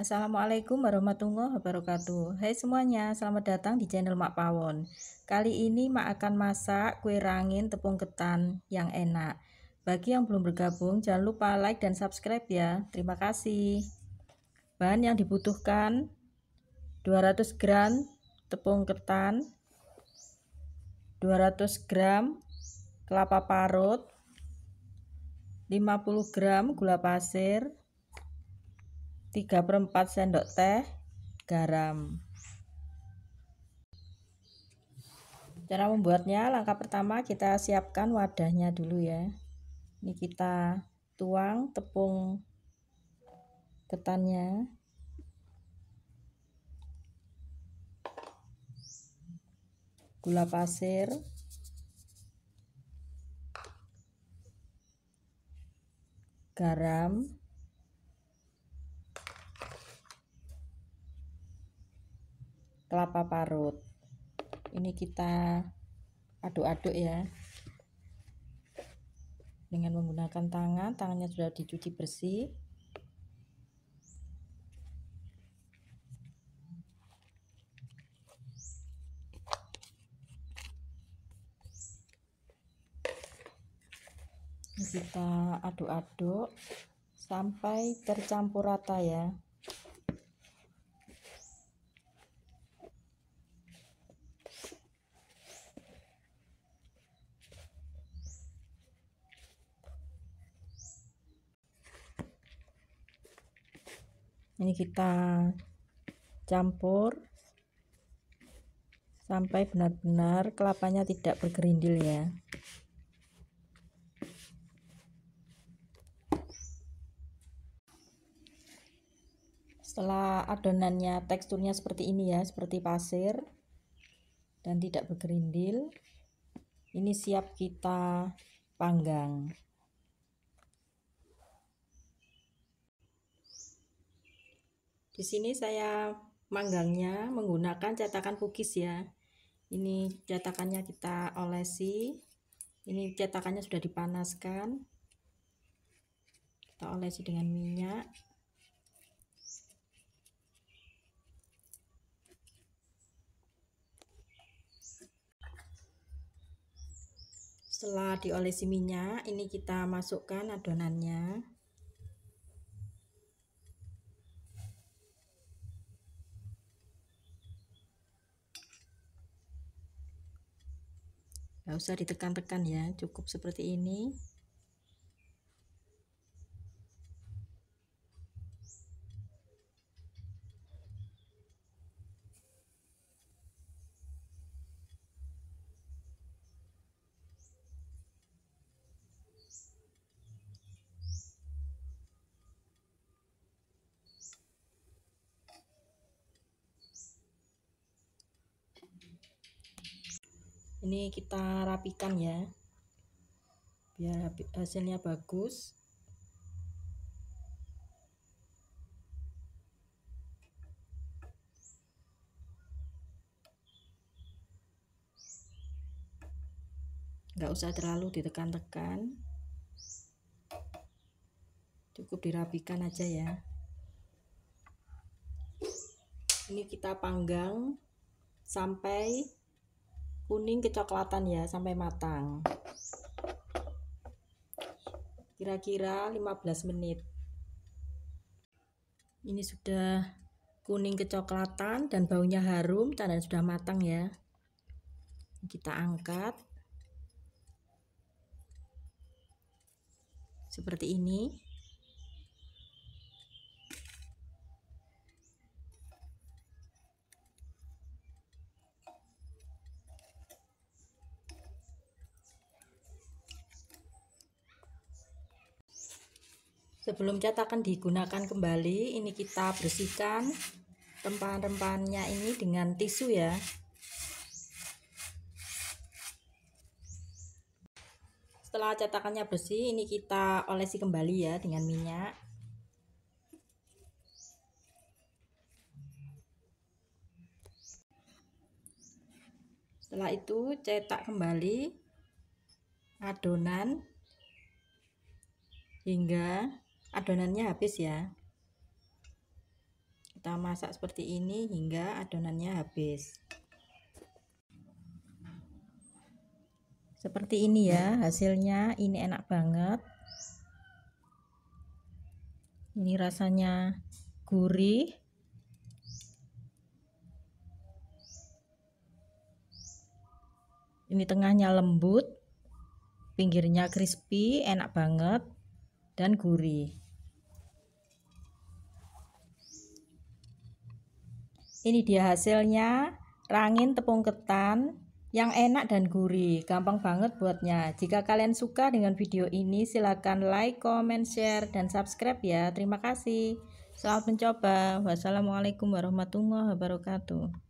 Assalamualaikum warahmatullahi wabarakatuh Hai semuanya, selamat datang di channel Mak Pawon Kali ini Mak akan masak kue rangin tepung ketan yang enak Bagi yang belum bergabung, jangan lupa like dan subscribe ya Terima kasih Bahan yang dibutuhkan 200 gram tepung ketan 200 gram kelapa parut 50 gram gula pasir 3 per 4 sendok teh garam cara membuatnya langkah pertama kita siapkan wadahnya dulu ya ini kita tuang tepung ketannya gula pasir garam kelapa parut ini kita aduk-aduk ya dengan menggunakan tangan tangannya sudah dicuci bersih kita aduk-aduk sampai tercampur rata ya ini kita campur sampai benar-benar kelapanya tidak bergerindil ya setelah adonannya teksturnya seperti ini ya seperti pasir dan tidak bergerindil ini siap kita panggang Di sini saya manggangnya menggunakan cetakan cookies ya. Ini cetakannya kita olesi. Ini cetakannya sudah dipanaskan. Kita olesi dengan minyak. Setelah diolesi minyak, ini kita masukkan adonannya. nggak usah ditekan-tekan ya cukup seperti ini ini kita rapikan ya biar hasilnya bagus nggak usah terlalu ditekan-tekan cukup dirapikan aja ya ini kita panggang sampai kuning kecoklatan ya sampai matang kira-kira 15 menit ini sudah kuning kecoklatan dan baunya harum dan sudah matang ya kita angkat seperti ini Sebelum cat akan digunakan kembali, ini kita bersihkan rempahan-rempahannya ini dengan tisu ya. Setelah cetakannya bersih, ini kita olesi kembali ya dengan minyak. Setelah itu cetak kembali adonan hingga adonannya habis ya kita masak seperti ini hingga adonannya habis seperti ini ya hasilnya ini enak banget ini rasanya gurih ini tengahnya lembut pinggirnya crispy enak banget dan gurih. Ini dia hasilnya, rangin tepung ketan yang enak dan gurih, gampang banget buatnya. Jika kalian suka dengan video ini, silahkan like, comment, share, dan subscribe ya. Terima kasih. Selamat mencoba. Wassalamualaikum warahmatullahi wabarakatuh.